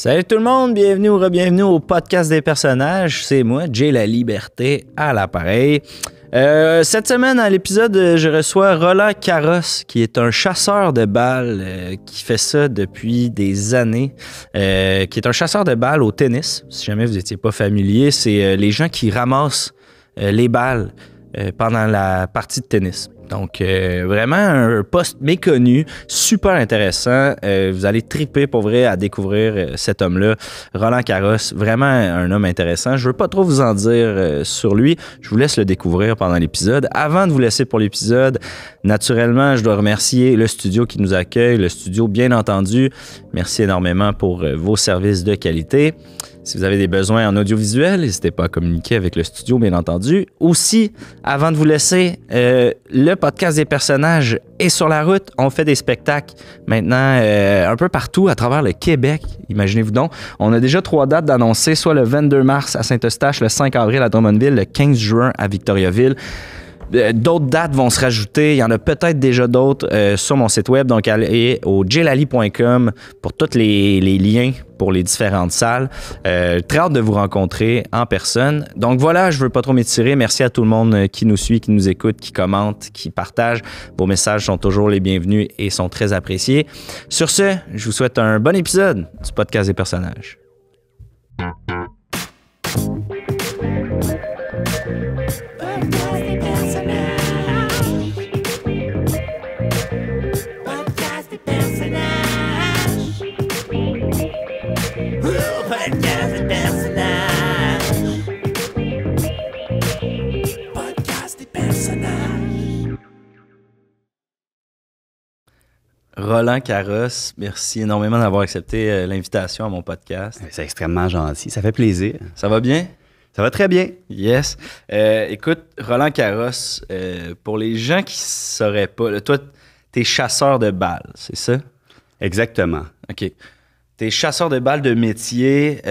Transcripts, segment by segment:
Salut tout le monde, bienvenue ou re-bienvenue au podcast des personnages. C'est moi, Jay La Liberté, à l'appareil. Euh, cette semaine, à l'épisode, je reçois Roland Carrosse, qui est un chasseur de balles euh, qui fait ça depuis des années, euh, qui est un chasseur de balles au tennis. Si jamais vous n'étiez pas familier, c'est les gens qui ramassent les balles pendant la partie de tennis. Donc, euh, vraiment un poste méconnu, super intéressant. Euh, vous allez triper pour vrai à découvrir euh, cet homme-là, Roland Carrosse, Vraiment un homme intéressant. Je ne veux pas trop vous en dire sur lui. Je vous laisse le découvrir pendant l'épisode. Avant de vous laisser pour l'épisode, naturellement, je dois remercier le studio qui nous accueille, le studio, bien entendu. Merci énormément pour vos services de qualité. Si vous avez des besoins en audiovisuel, n'hésitez pas à communiquer avec le studio, bien entendu. Aussi, avant de vous laisser, le podcast des personnages et sur la route. On fait des spectacles maintenant euh, un peu partout à travers le Québec. Imaginez-vous donc. On a déjà trois dates d'annoncer, soit le 22 mars à Saint-Eustache, le 5 avril à Drummondville, le 15 juin à Victoriaville. Euh, d'autres dates vont se rajouter. Il y en a peut-être déjà d'autres euh, sur mon site web. Donc, allez au jlali.com pour tous les, liens pour les différentes salles. Euh, très hâte de vous rencontrer en personne. Donc voilà, je ne veux pas trop m'étirer. Merci à tout le monde qui nous suit, qui nous écoute, qui commente, qui partage. Vos messages sont toujours les bienvenus et sont très appréciés. Sur ce, je vous souhaite un bon épisode du podcast des personnages. Roland Carrosse, merci énormément d'avoir accepté euh, l'invitation à mon podcast. C'est extrêmement gentil. Ça fait plaisir. Ça va bien? Ça va très bien. Yes. Euh, écoute, Roland Carrosse, euh, pour les gens qui ne sauraient pas, toi, toi, es chasseur de balles, c'est ça? Exactement. OK. es chasseur de balles de métier.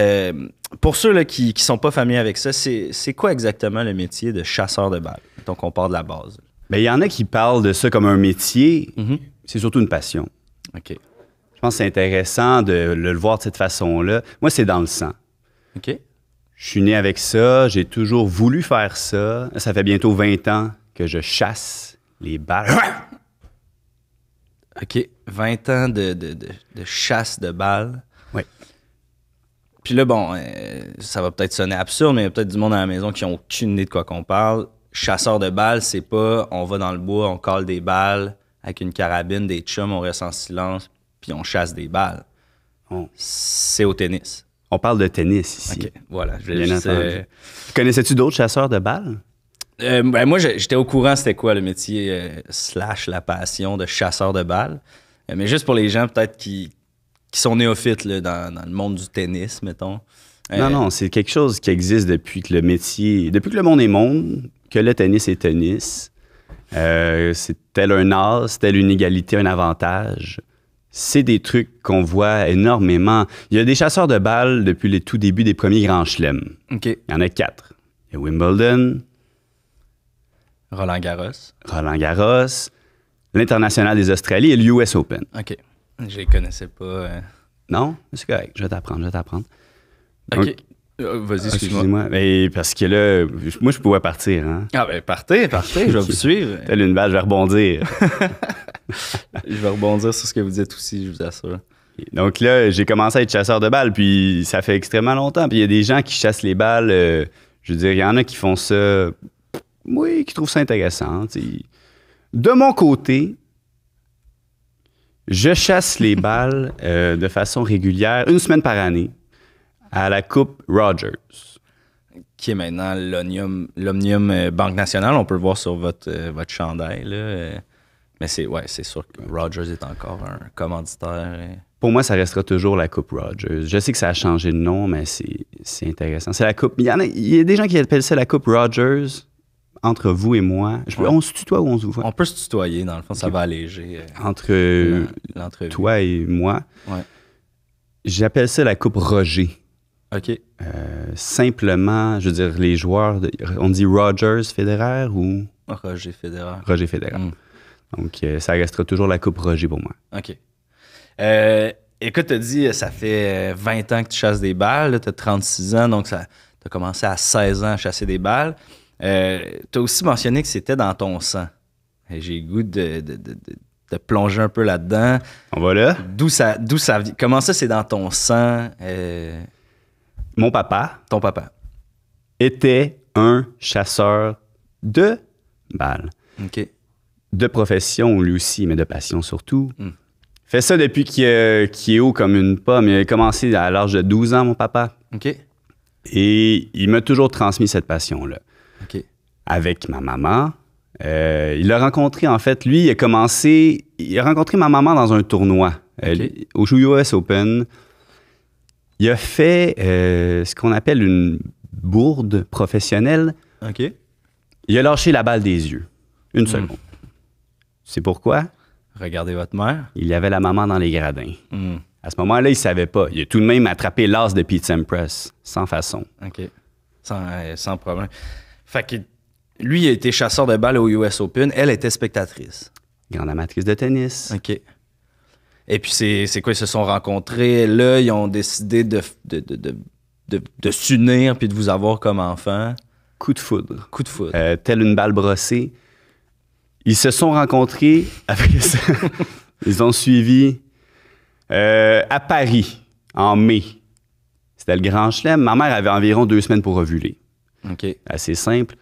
pour ceux là, qui ne sont pas familiers avec ça, c'est quoi exactement le métier de chasseur de balles? Donc, on part de la base. Ben, il y en a qui parlent de ça comme un métier, mm-hmm c'est surtout une passion. OK. Je pense que c'est intéressant de le, voir de cette façon-là. Moi, c'est dans le sang. OK. Je suis né avec ça, j'ai toujours voulu faire ça. Ça fait bientôt 20 ans que je chasse les balles. OK, 20 ans de, chasse de balles. Oui. Puis là, bon, euh, ça va peut-être sonner absurde, mais il y a peut-être du monde à la maison qui n'ont aucune idée de quoi qu'on parle. Chasseur de balles, c'est pas on va dans le bois, on colle des balles, avec une carabine, des chums, on reste en silence, puis on chasse des balles. Oh. C'est au tennis. On parle de tennis ici. voilà. Je euh, Connaissais-tu d'autres chasseurs de balles? Euh, ben moi, j'étais au courant c'était quoi le métier euh, slash la passion de chasseur de balles. mais juste pour les gens peut-être qui, sont néophytes dans, dans, le monde du tennis, mettons. non, non, c'est quelque chose qui existe depuis que le métier, depuis que le monde est monde, que le tennis est tennis. Euh, c'est tel un as, telle une égalité, un avantage. C'est des trucs qu'on voit énormément. Il y a des chasseurs de balles depuis les tout débuts des premiers grands chelems. Il y en a quatre. Il y a Wimbledon. Roland Garros. Roland Garros. L'International des Australies et l'US Open. OK. Je les connaissais pas. Euh. Non? C'est correct. Je vais t'apprendre, je vais t'apprendre. OK. Euh, vas-y, excuse-moi. Ah, Excuse mais parce que là, moi, je pouvais partir. Hein? Ah, ben, partez, partez, je vais vous suivre. Telle une balle, je vais rebondir. je vais rebondir sur ce que vous dites aussi, je vous assure. Donc là, j'ai commencé à être chasseur de balles, puis ça fait extrêmement longtemps. Puis il y a des gens qui chassent les balles. Euh, je veux dire, il y en a qui font ça, oui, qui trouvent ça intéressant. De mon côté, je chasse les balles euh, de façon régulière, une semaine par année à la Coupe Rogers. Qui est maintenant l'Omnium euh, Banque Nationale. On peut le voir sur votre, euh, votre chandail. Euh, mais c'est ouais, sûr que Rogers est encore un commanditaire. Pour moi, ça restera toujours la Coupe Rogers. Je sais que ça a changé de nom, mais c'est intéressant. C'est la Coupe. Il y, a, des gens qui appellent ça la Coupe Rogers entre vous et moi. On se tutoie ou on se voit On peut se tutoyer, dans le fond, ça va alléger. entre toi et moi. J'appelle ça la Coupe Roger. OK. Euh, simplement, je veux dire, les joueurs, on dit Rogers Federer ou. Roger Federer. Roger Federer. Hmm. Donc, euh, ça restera toujours la Coupe Roger pour moi. OK. Euh, écoute, tu as dit, ça fait 20 ans que tu chasses des balles, tu as 36 ans, donc tu as commencé à 16 ans à chasser des balles. tu as aussi mentionné que c'était dans ton sang. J'ai le goût de, plonger un peu là-dedans. On va là. D'où ça, d'où ça vient. Comment ça, c'est dans ton sang? mon papa, ton papa, était un chasseur de balles. De profession, lui aussi, mais de passion surtout. Il hmm. Fait ça depuis euh, qu'il est haut comme une pomme. Il a commencé à l'âge de 12 ans, mon papa. OK. Et il m'a toujours transmis cette passion-là. Avec ma maman. Euh, il a rencontré, en fait, lui, il a commencé. Il a rencontré ma maman dans un tournoi Elle euh, au US Open. Il a fait euh, ce qu'on appelle une bourde professionnelle. OK. Il a lâché la balle des yeux. Une hmm. seconde. C'est pourquoi? Regardez votre mère. Il y avait la maman dans les gradins. Hmm. À ce moment-là, il ne savait pas. Il a tout de même attrapé l'as de Pete Sampras, sans façon. OK. Sans, euh, sans problème. Fait que lui, il a été chasseur de balles au US Open. Elle était spectatrice. Grande amatrice de tennis. OK. Et puis, c'est quoi? Ils se sont rencontrés. Là, ils ont décidé de, de, s'unir puis de vous avoir comme enfant. Coup de foudre. Coup de foudre. Euh, telle une balle brossée. Ils se sont rencontrés. Après ça, ils ont suivi euh, à Paris en mai. C'était le grand chelem. Ma mère avait environ deux semaines pour ovuler. OK. Assez simple.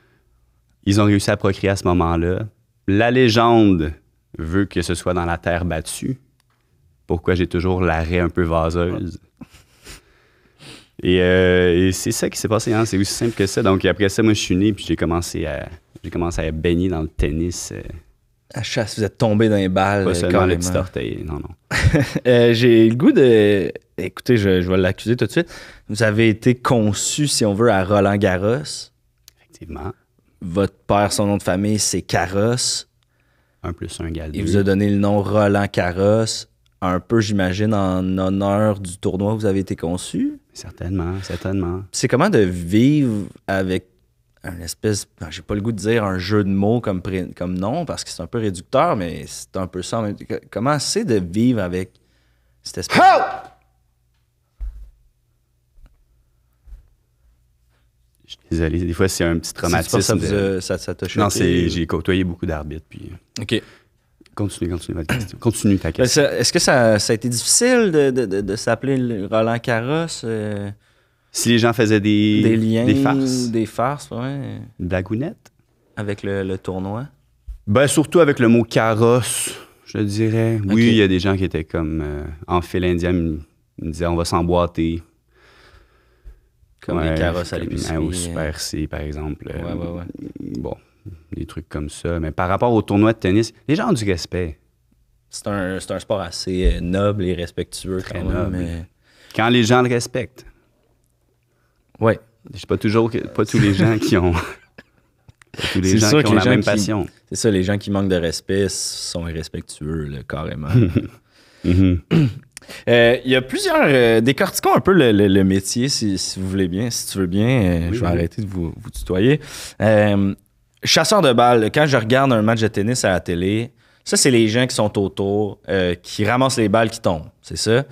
Ils ont réussi à procréer à ce moment-là. La légende veut que ce soit dans la terre battue pourquoi j'ai toujours l'arrêt un peu vaseuse. Euh, et, c'est ça qui s'est passé, hein. c'est aussi simple que ça. Donc après ça, moi je suis né puis j'ai commencé à j'ai commencé à baigner dans le tennis. Euh. à chasse, vous êtes tombé dans les balles. Pas euh, seulement le petit orteil, non, non. j'ai le goût de. Écoutez, je, vais l'accuser tout de suite. Vous avez été conçu, si on veut, à Roland Garros. Effectivement. Votre père, son nom de famille, c'est Carros. Un plus un égale Il vous a donné le nom Roland Carros un peu, j'imagine, en honneur du tournoi où vous avez été conçu. Certainement, certainement. C'est comment de vivre avec un espèce, ben, j'ai pas le goût de dire un jeu de mots comme, comme nom parce que c'est un peu réducteur, mais c'est un peu ça. comment c'est de vivre avec cette espèce. Help! Je suis désolé, des fois c'est un petit traumatisme. Ça, ça, de... ça, Non, j'ai côtoyé beaucoup d'arbitres. Puis... Euh, OK. Continue, continue, question. continue ta ben, question. Est-ce que ça, a été difficile de, s'appeler Roland Carrosse? Euh? Si les gens faisaient des, liens, des farces. Des farces, ouais. Avec le, tournoi? Ben, surtout avec le mot carrosse, je dirais. Oui, il y a des gens qui étaient comme euh, en fil indien, ils me disaient on va s'emboîter. Comme les carrosses à l'épicerie. Ah, au Super euh. C, par exemple. Ouais, ouais, ouais. Bon, des trucs comme ça. Mais par rapport au tournoi de tennis, les gens ont du respect. C'est un, un, sport assez euh, noble et respectueux quand même. Quand les gens le respectent. Oui. Je sais pas toujours pas tous les gens qui ont. tous les gens qui ont la même passion. C'est ça, les gens qui manquent de respect sont irrespectueux, le carrément. Mm-hmm. Euh, il y a plusieurs. Euh, décortiquons un peu le, métier, si, vous voulez bien, si tu veux bien. je vais arrêter de vous, vous tutoyer chasseur de balles, quand je regarde un match de tennis à la télé, ça, c'est les gens qui sont autour, euh, qui ramassent les balles qui tombent. C'est ça? Euh,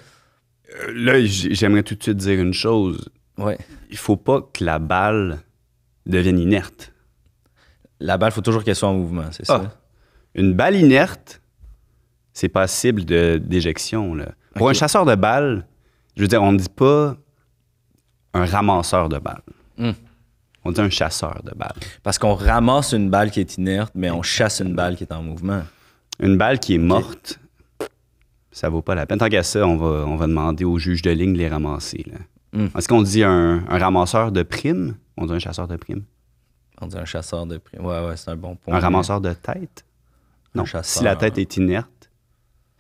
là, j'aimerais tout de suite dire une chose. Ouais. Il faut pas que la balle devienne inerte. La balle, il faut toujours qu'elle soit en mouvement, c'est ah. ça? Une balle inerte, c'est pas cible d'éjection. Pour un chasseur de balles, je veux dire, on ne dit pas un ramasseur de balles. Hmm on dit un chasseur de balles. Parce qu'on ramasse une balle qui est inerte, mais on chasse une balle qui est en mouvement. Une balle qui est morte, ça vaut pas la peine. Tant qu'à ça, on va, on va demander au juge de ligne de les ramasser. Hmm. Est-ce qu'on dit un, ramasseur de primes? On dit un chasseur de primes. On dit un chasseur de primes. Ouais, ouais, c'est un bon point. Un ramasseur de tête? Non. si la tête est inerte,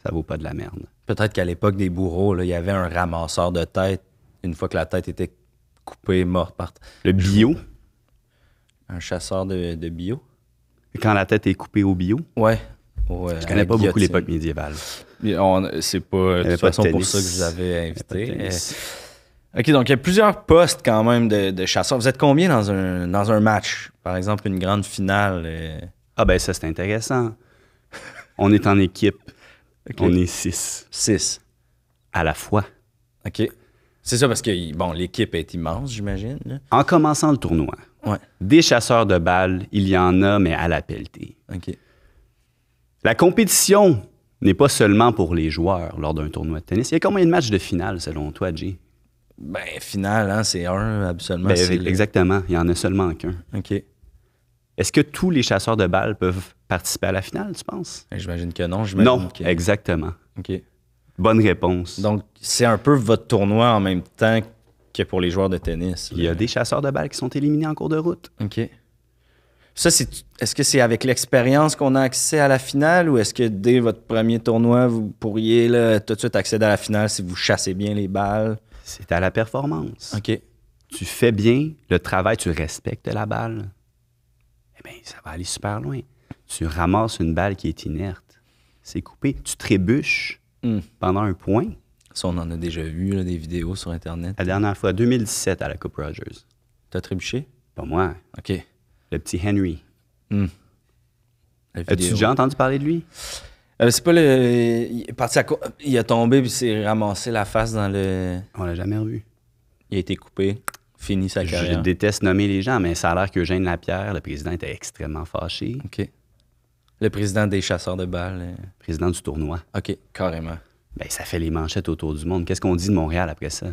ça vaut pas de la merde. Peut-être qu'à l'époque des bourreaux, il y avait un ramasseur de tête une fois que la tête était coupée, morte par. Le bio? un chasseur de, bio. Quand la tête est coupée au bio? Ouais. ouais je connais pas beaucoup l'époque médiévale. C'est pas, de toute façon pour ça que vous avez invité. Euh, OK, donc il y a plusieurs postes quand même de, de chasseurs. Vous êtes combien dans un, dans un match? Par exemple, une grande finale? Euh, ah ben ça, c'est intéressant. On est en équipe. On est six. Six. À la fois. OK. C'est ça parce que, bon, l'équipe est immense, j'imagine. En commençant le tournoi. Des chasseurs de balles, il y en a, mais à la pelletée. La compétition n'est pas seulement pour les joueurs lors d'un tournoi de tennis. Il y a combien de matchs de finale, selon toi, Jay? Ben, finale, hein, c'est un, absolument. Ben, exactement, il y en a seulement qu'un. OK. Est-ce que tous les chasseurs de balles peuvent participer à la finale, tu penses? Ben, j'imagine que non. Non, exactement. OK. Bonne réponse. Donc, c'est un peu votre tournoi en même temps que pour les joueurs de tennis. Il y a des chasseurs de balles qui sont éliminés en cours de route. OK. Ça, c'est, est-ce que c'est avec l'expérience qu'on a accès à la finale ou est-ce que dès votre premier tournoi, vous pourriez tout de suite accéder à la finale si vous chassez bien les balles? C'est à la performance. OK. Tu fais bien le travail, tu respectes la balle. Eh bien, ça va aller super loin. Tu ramasses une balle qui est inerte. C'est coupé. Tu trébuches hmm. pendant un point. Ça, on en a déjà vu, des vidéos sur Internet. La dernière fois, 2017, à la Coupe Rogers. T'as trébuché? Pas moi. OK. Le petit Henry. Mm. As-tu déjà entendu parler de lui? Euh, c'est pas le. Il est parti à... Il a tombé puis s'est ramassé la face dans le. On l'a jamais revu. Il a été coupé. Fini sa carrière. Je déteste nommer les gens, mais ça a l'air qu'Eugène Lapierre, le président, était extrêmement fâché. OK. Le président des chasseurs de balles. Euh. président du tournoi. OK, carrément ben, ça fait les manchettes autour du monde. Qu'est-ce qu'on dit de Montréal après ça?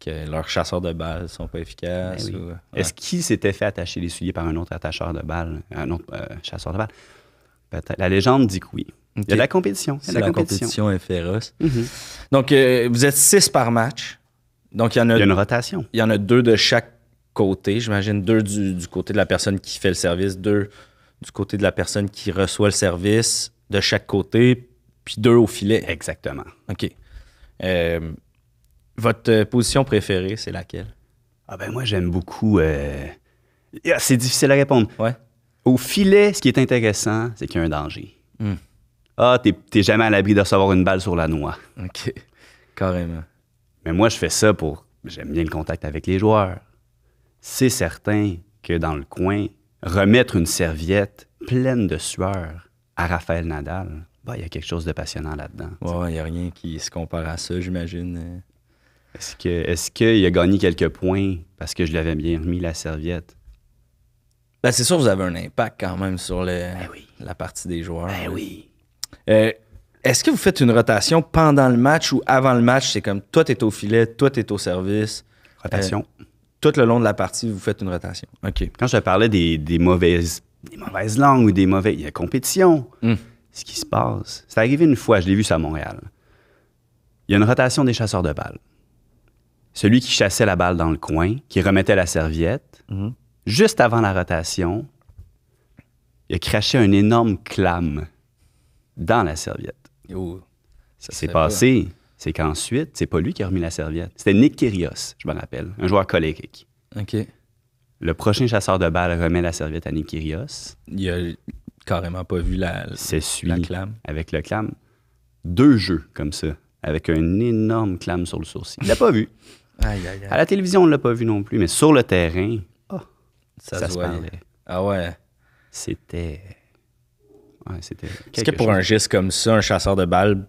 Que leurs chasseurs de balles sont pas ben efficaces. Est-ce qu'il s'était fait attacher les souliers par un autre attacheur de balles, un autre euh, chasseur de balles? La légende dit que oui. Il y a de la compétition. la, compétition. est féroce. Mhm. Donc, euh, vous êtes six par match. Donc, il y en a, une rotation. Il y en a deux de chaque côté. J'imagine deux du, côté de la personne qui fait le service, deux du côté de la personne qui reçoit le service de chaque côté, puis deux au filet. Exactement. OK. Euh, votre euh, position préférée, c'est laquelle? Ah ben moi, j'aime beaucoup... Euh, ah, c'est difficile à répondre. Ouais. Au filet, ce qui est intéressant, c'est qu'il y a un danger. Hmm. Ah, t'es jamais à l'abri de recevoir une balle sur la noix. OK, carrément. Mais moi, je fais ça pour... J'aime bien le contact avec les joueurs. C'est certain que dans le coin, remettre une serviette pleine de sueur à Raphaël Nadal, ben, il y a quelque chose de passionnant là-dedans. il n'y a rien qui se compare à ça, j'imagine. Euh. Est-ce que est-ce qu'il a gagné quelques points parce que je l'avais bien remis la serviette? Ben, c'est sûr, vous avez un impact quand même sur le, ben la partie des joueurs. Ben oui. Euh, est-ce que vous faites une rotation pendant le match ou avant le match? C'est comme toi, tu es au filet, toi, tu es au service. Rotation. Euh, tout le long de la partie, vous faites une rotation. OK. Quand je parlais des, des mauvaises, mauvaises langues ou des mauvais. Il y a compétition. Hum ce qui se passe. C'est arrivé une fois, je l'ai vu ça à Montréal. Il y a une rotation des chasseurs de balles. Celui qui chassait la balle dans le coin, qui remettait la serviette, mhm. juste avant la rotation, il a craché un énorme clame dans la serviette. ça s'est passé, c'est qu'ensuite, c'est pas lui qui a remis la serviette. C'était Nick Kyrgios, je me rappelle, un joueur colérique. OK. Le prochain chasseur de balles remet la serviette à Nick Kyrgios. Il a carrément pas vu la, la clame. Avec le clam. Deux jeux comme ça, avec un énorme clame sur le sourcil. Il l'a pas vu. À la télévision, on l'a pas vu non plus, mais sur le terrain, ah, ça, se, parlait. Ah ouais. C'était. Ouais, Est-ce que pour un geste comme ça, un chasseur de balles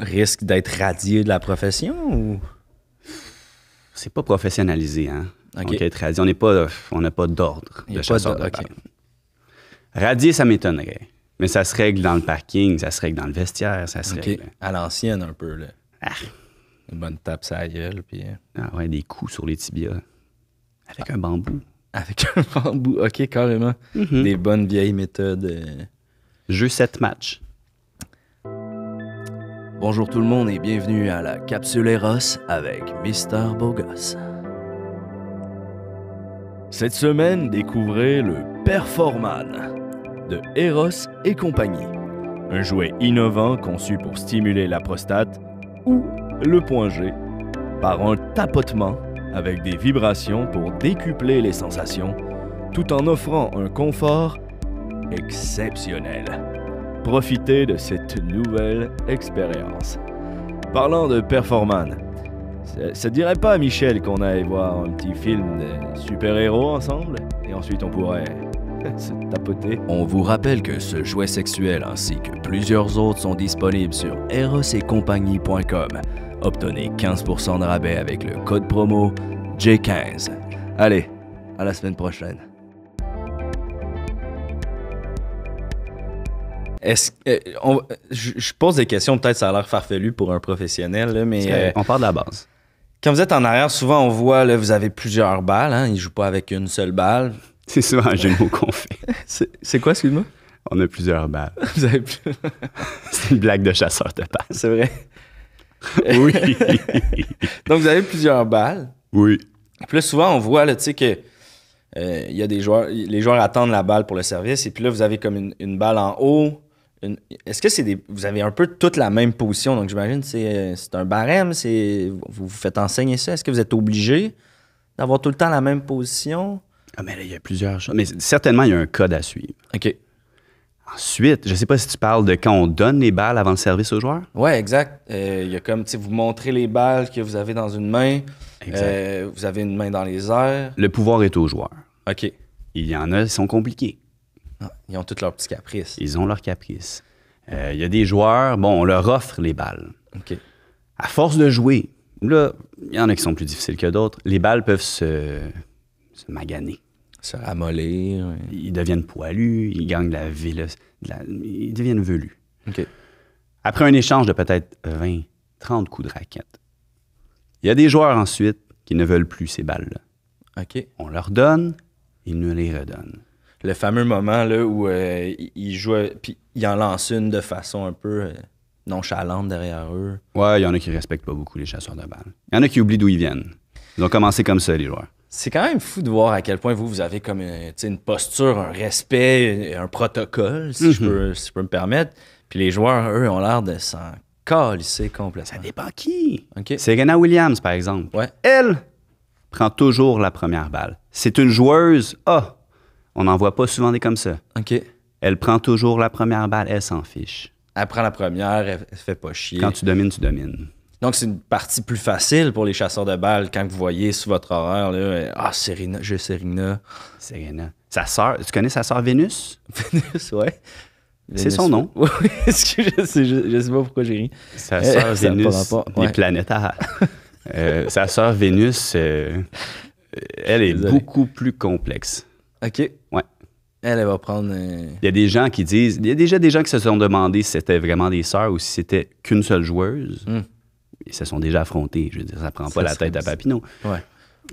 risque d'être radié de la profession ou. C'est pas professionnalisé, hein? On est On n'a pas, d'ordre de chasseur de, balles. Radier, ça m'étonnerait. Mais ça se règle dans le parking, ça se règle dans le vestiaire, ça se règle. À l'ancienne, un peu, là. Ah. Une bonne tape sur la gueule, puis. Hein. Ah ouais, des coups sur les tibias. Avec un bambou. Avec un bambou, ok, carrément. Mm-hmm. Des bonnes vieilles méthodes. Euh. Jeu 7 matchs. Bonjour tout le monde et bienvenue à la Capsule Eros avec Mister Bogos. Cette semaine, découvrez le Performan de Eros et compagnie. Un jouet innovant conçu pour stimuler la prostate ou le point G par un tapotement avec des vibrations pour décupler les sensations tout en offrant un confort exceptionnel. Profitez de cette nouvelle expérience. Parlant de performance, ça ne dirait pas à Michel qu'on aille voir un petit film de super-héros ensemble et ensuite on pourrait on vous rappelle que ce jouet sexuel ainsi que plusieurs autres sont disponibles sur erosetcompagnie.com. Obtenez 15% de rabais avec le code promo J15. Allez, à la semaine prochaine. Est-ce euh, je, pose des questions, peut-être ça a l'air farfelu pour un professionnel, mais. Euh, on part de la base. Quand vous êtes en arrière, souvent on voit, que vous avez plusieurs balles, hein, ils ne jouent pas avec une seule balle. C'est souvent un jumeau qu'on fait. C'est quoi, excuse-moi? On a plusieurs balles. Vous avez plus... C'est une blague de chasseur de balles. C'est vrai. oui. Donc, vous avez plusieurs balles. Oui. plus souvent, on voit, tu sais, que euh, il y a des joueurs, les joueurs attendent la balle pour le service, et puis là, vous avez comme une, balle en haut. Est-ce que c'est des. Vous avez un peu toute la même position, donc j'imagine c'est euh, c'est un barème, vous vous faites enseigner ça. Est-ce que vous êtes obligé d'avoir tout le temps la même position? Ah, mais là, il y a plusieurs choses. Mais certainement, il y a un code à suivre. OK. Ensuite, je ne sais pas si tu parles de quand on donne les balles avant le service aux joueurs. Oui, exact. Euh, il y a comme, tu vous montrez les balles que vous avez dans une main. Euh, vous avez une main dans les airs. Le pouvoir est aux joueurs. OK. Il y en a, ils sont compliqués. Ah, ils ont tous leurs petits caprices. Ils ont leurs caprices. Euh, il y a des joueurs, bon, on leur offre les balles. OK. À force de jouer, là, il y en a qui sont plus difficiles que d'autres. Les balles peuvent se maganer se ramollir. Ils deviennent poilus, ils gagnent de la, vélo... Ils deviennent velus. Après un échange de peut-être 20, 30 coups de raquette, il y a des joueurs ensuite qui ne veulent plus ces balles-là. On leur donne, ils nous les redonnent. Le fameux moment où euh, ils jouent, puis ils en lancent une de façon un peu euh, nonchalante derrière eux. Ouais, il y en a qui ne respectent pas beaucoup les chasseurs de balles. Il y en a qui oublient d'où ils viennent. Ils ont commencé comme ça, les joueurs. C'est quand même fou de voir à quel point vous, vous avez comme euh, une, posture, un respect, un protocole, mhm. si, je, peux, me permettre. Puis les joueurs, eux, ont l'air de s'en calisser complètement. Ça dépend qui. C'est Serena Williams, par exemple. Elle prend toujours la première balle. C'est une joueuse Ah, On n'en voit pas souvent des comme ça. OK. Elle prend toujours la première balle, elle s'en fiche. Elle prend la première, elle fait pas chier. Quand tu domines, tu domines. Donc, c'est une partie plus facile pour les chasseurs de balles quand vous voyez sous votre horaire, là, ah, Serena, je Serena. Serena. Sa sœur, tu connais sa sœur Vénus? Vénus, ouais. C'est son nom. Oui, je, sais, je, sais pas pourquoi j'ai ri. Sa sœur Vénus, les euh, sa sœur Vénus, euh, elle est beaucoup plus complexe. OK. Ouais. Elle, va prendre. Il y a des gens qui disent. Il y a déjà des gens qui se sont demandé si c'était vraiment des sœurs ou si c'était qu'une seule joueuse. Hmm ils se sont déjà affrontés. Je veux dire, ça prend pas la tête à Papineau.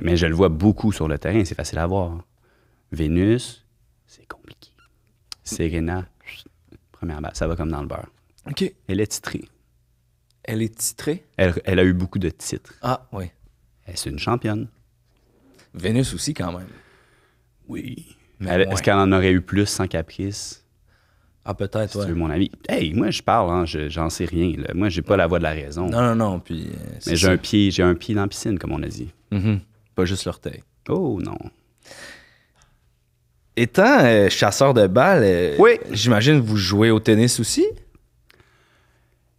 Mais je le vois beaucoup sur le terrain, c'est facile à voir. Vénus, c'est compliqué. Serena, première balle, ça va comme dans le beurre. OK. Elle est titrée. Elle est titrée? Elle, a eu beaucoup de titres. Ah, oui. Elle, c'est une championne. Vénus aussi, quand même. Oui. est-ce qu'elle en aurait eu plus sans caprice? Ah, peut-être, ouais. mon avis. Hey, moi, je parle, hein, j'en sais rien. Moi, j'ai pas la voix de la raison. Non, non, non. Puis, euh, Mais j'ai un, pied, j'ai un pied dans la piscine, comme on a dit. Mm-hmm. Pas juste l'orteil. Oh, non. Étant euh, chasseur de balles, euh, j'imagine que vous jouez au tennis aussi?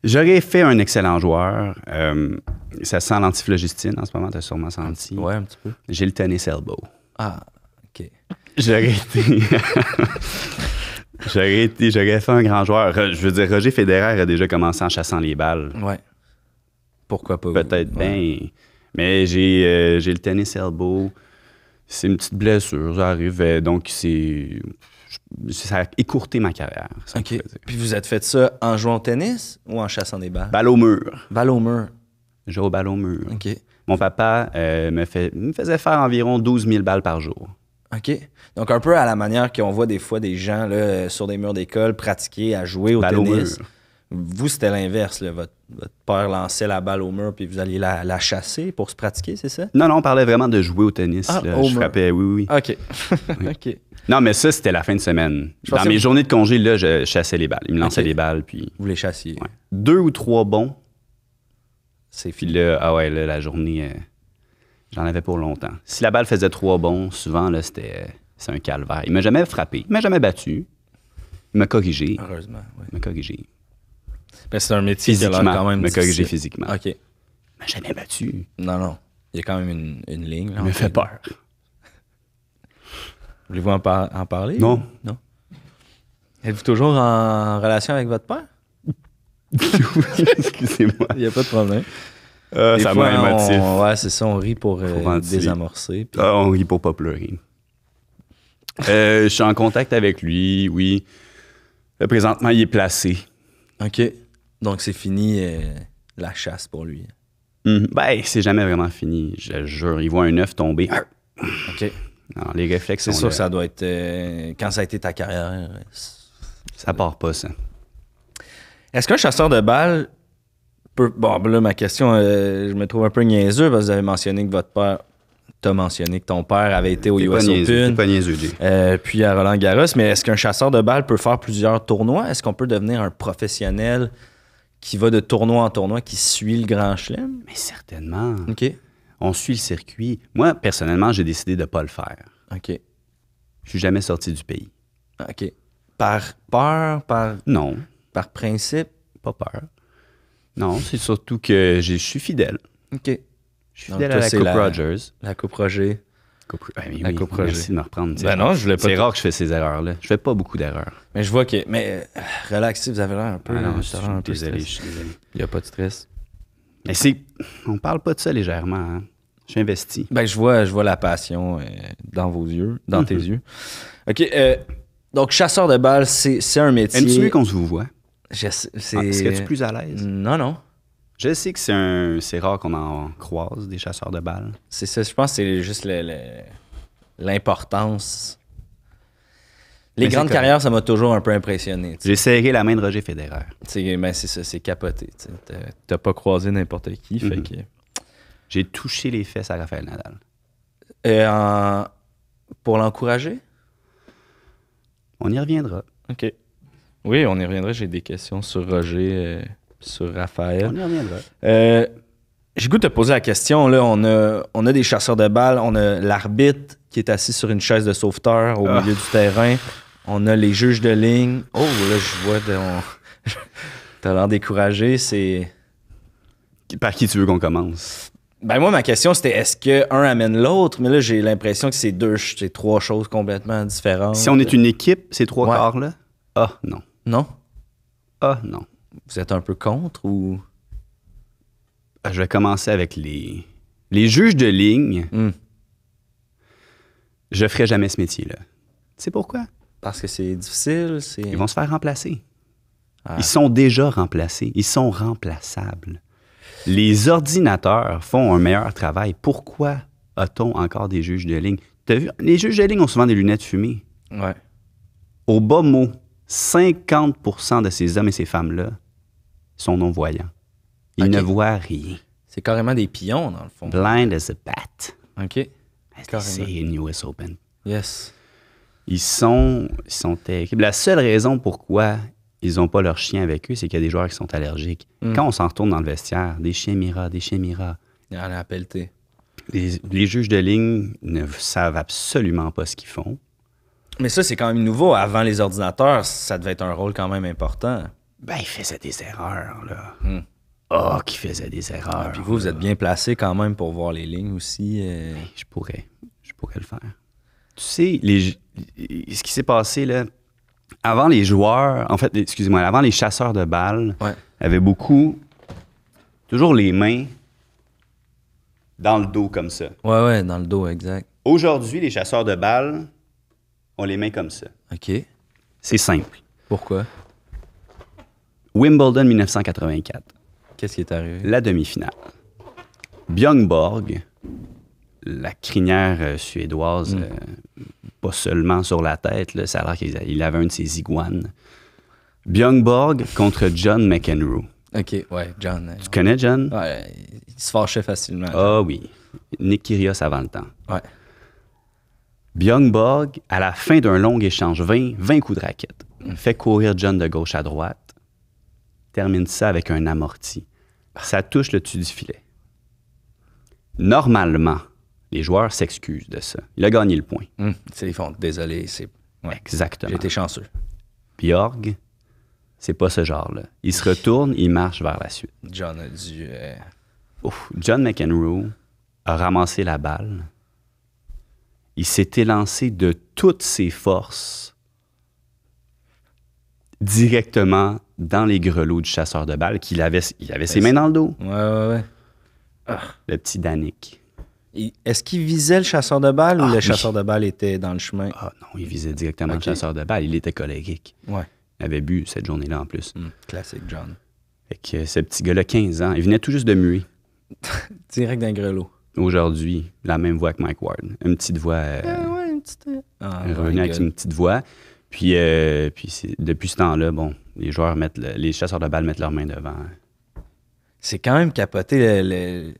J'aurais fait un excellent joueur. ça sent l'antiflogistine en ce moment, t'as sûrement senti. Ouais, un petit peu. J'ai le tennis elbow. Ah, OK. J'aurais été. J'aurais, été, fait un grand joueur. Je veux dire, Roger Federer a déjà commencé en chassant les balles. Ouais. Pourquoi pas? Peut-être bien. Mais euh, j'ai, le tennis elbow. C'est une petite blessure, j'arrive. Euh, donc, c'est. Ça a écourté ma carrière. OK. Puis vous êtes fait ça en jouant au tennis ou en chassant des balles? Ball au mur. Balle au mur. Je au balle au mur. OK. Mon papa euh, me, me faisait faire environ 12 000 balles par jour. OK. Donc, un peu à la manière qu'on voit des fois des gens là, sur des murs d'école pratiquer à jouer au tennis. vous, c'était l'inverse. Votre, votre, père lançait la balle au mur puis vous alliez la, chasser pour se pratiquer, c'est ça? Non, non, on parlait vraiment de jouer au tennis. Ah, je frappais, oui, oui. OK. OK. Non, mais ça, c'était la fin de semaine. Dans mes journées de congé, là, je chassais les balles. Ils me lançaient les balles. Puis... Vous les chassiez. Deux ou trois bons. C'est fini. là, ah ouais, là, la journée. Euh, J'en avais pour longtemps. Si la balle faisait trois bons, souvent, là, c'était c'est un calvaire. Il m'a jamais frappé, il m'a jamais battu. Il m'a corrigé. Heureusement, oui. Il m'a corrigé. Mais c'est un métier qui a quand même. Il m'a corrigé physiquement. OK. Il m'a jamais battu. Non, non. Il y a quand même une, ligne. Là, il me fait, peur. Voulez-vous en, parler? Non. Non. Êtes-vous toujours en relation avec votre père? Excusez-moi. Il n'y a pas de problème. Euh, ça m'a émotif. ouais, c'est ça, on rit pour euh, désamorcer. Ah, on rit pour pas pleurer. Euh, je suis en contact avec lui, oui. Euh, présentement, il est placé. OK. Donc, c'est fini la chasse pour lui. Mm-hmm. Ben, c'est jamais vraiment fini. Je jure, il voit un œuf tomber. Ah! OK. les réflexes C'est sûr, ça doit être. quand ça a été ta carrière. Ça part pas, ça. Est-ce qu'un chasseur de balles bon, là, ma question, euh, je me trouve un peu niaiseux vous avez mentionné que votre père t'as mentionné que ton père avait été au US Open. Pas niaiseux, euh, puis à Roland Garros. Mais est-ce qu'un chasseur de balles peut faire plusieurs tournois? Est-ce qu'on peut devenir un professionnel qui va de tournoi en tournoi, qui suit le grand chelem? Mais certainement. OK. On suit le circuit. Moi, personnellement, j'ai décidé de ne pas le faire. OK. Je suis jamais sorti du pays. OK. Par peur, par. Non. Par principe? Pas peur. Non, c'est surtout que je suis fidèle. OK. Je suis fidèle à la Coop Rogers. La Coop Roger. Ah, la oui, Merci de ben C'est rare que je fais ces erreurs-là. Je fais pas beaucoup d'erreurs. Mais je vois que. Mais euh, relax, si vous avez l'air un peu. Ah non, je suis un peu Il n'y a pas de stress. Mais c'est. On parle pas de ça légèrement. Hein. Je suis investi. Ben, je vois, je vois la passion euh, dans vos yeux, dans tes mm-hmm. yeux. OK. Euh, donc, chasseur de balles, c'est un métier. Aimes-tu mieux qu'on se vous voit? Est-ce que tu es plus à l'aise? Non, non. Je sais que c'est un... rare qu'on en croise des chasseurs de balles. C'est ça, je pense que c'est juste l'importance. Les grandes carrières, ça m'a toujours un peu impressionné. J'ai serré la main de Roger Federer. mais ben, c'est ça, c'est capoté. T'as pas croisé n'importe qui. fait mhm. que... J'ai touché les fesses à Raphaël Nadal. Et euh, Pour l'encourager? On y reviendra. OK. Oui, on y reviendra. J'ai des questions sur Roger, euh, sur Raphaël. On y reviendra. Euh, j'ai goût de te poser la question. Là, on a, on a des chasseurs de balles, on a l'arbitre qui est assis sur une chaise de sauveteur au ah. milieu du terrain. On a les juges de ligne. Oh, là, je vois. T'as l'air découragé. C'est. Par qui tu veux qu'on commence? Ben moi, ma question, c'était est-ce que un amène l'autre? Mais là, j'ai l'impression que c'est deux, c'est trois choses complètement différentes. Si on est une équipe, ces trois corps quarts-là? Ah, non. Non? Ah, non. Vous êtes un peu contre ou. Ah, je vais commencer avec les. Les juges de ligne. Hmm. Je ferai jamais ce métier-là. Tu sais pourquoi? Parce que c'est difficile. c'est... Ils vont se faire remplacer. Ah. Ils sont déjà remplacés. Ils sont remplaçables. Les ordinateurs font un meilleur travail. Pourquoi a-t-on encore des juges de ligne? T'as vu? Les juges de ligne ont souvent des lunettes fumées. Ouais. Au bas mot, 50 de ces hommes et ces femmes-là sont non-voyants. Ils ne voient rien. C'est carrément des pions, dans le fond. Blind as a bat. OK. C'est une US Open. Yes. Ils sont, ils sont terribles. La seule raison pourquoi ils n'ont pas leur chien avec eux, c'est qu'il y a des joueurs qui sont allergiques. Hmm. Quand on s'en retourne dans le vestiaire, des chiens Mira, des chiens Mira. les, juges de ligne ne savent absolument pas ce qu'ils font. Mais ça, c'est quand même nouveau. Avant les ordinateurs, ça devait être un rôle quand même important. Ben, il faisait des erreurs, là. Oh, hmm. ah, qui faisait des erreurs. Ah, puis vous, vous êtes bien placé quand même pour voir les lignes aussi. Euh. Ben, je pourrais. Je pourrais le faire. Tu sais, les, euh, ce qui s'est passé, là, avant les joueurs, en fait, excusez-moi, avant les chasseurs de balles, ouais. avaient beaucoup, toujours les mains dans le dos comme ça. Ouais, ouais, dans le dos, exact. Aujourd'hui, les chasseurs de balles, on les met comme ça. OK. C'est simple. Pourquoi? Wimbledon 1984. Qu'est-ce qui est arrivé? La demi-finale. Björn Borg, la crinière euh, suédoise, mm. euh, pas seulement sur la tête, là, ça a l'air qu'il avait un de ses iguanes. Björn Borg contre John McEnroe. OK, ouais, John. Euh, tu connais John? Ouais, il se fâchait facilement. Ah oh, oui. Nick Kyrgios avant le temps. Ouais byung à la fin d'un long échange, 20, 20 coups de raquette, fait courir John de gauche à droite, termine ça avec un amorti. Ça touche le dessus du filet. Normalement, les joueurs s'excusent de ça. Il a gagné le point. Hum, c'est les Désolé, c'est. Ouais. Exactement. J'étais chanceux. Bjorg, c'est pas ce genre-là. Il se retourne, il marche vers la suite. John a dû. Euh, John McEnroe a ramassé la balle il s'était lancé de toutes ses forces directement dans les grelots du chasseur de balles qu'il avait, il avait ses mains dans le dos. Ouais, ouais, ouais. Ah. Le petit Danick. Est-ce qu'il visait le chasseur de balles ou ah, le chasseur de balles était dans le chemin? Ah non, il visait directement le chasseur de balles. Il était colérique. Ouais. Il avait bu cette journée-là en plus. Hmm, classique, John. Fait que ce petit gars-là, 15 ans, il venait tout juste de muer. Direct d'un grelot aujourd'hui la même voix que Mike Ward. Une petite voix. Euh, ah oui, une petite. Euh, ah, revenu avec une petite voix. Puis, euh, depuis ce temps-là, bon, les joueurs mettent les chasseurs de balles mettent leurs mains devant. Hein. C'est quand même capoté le,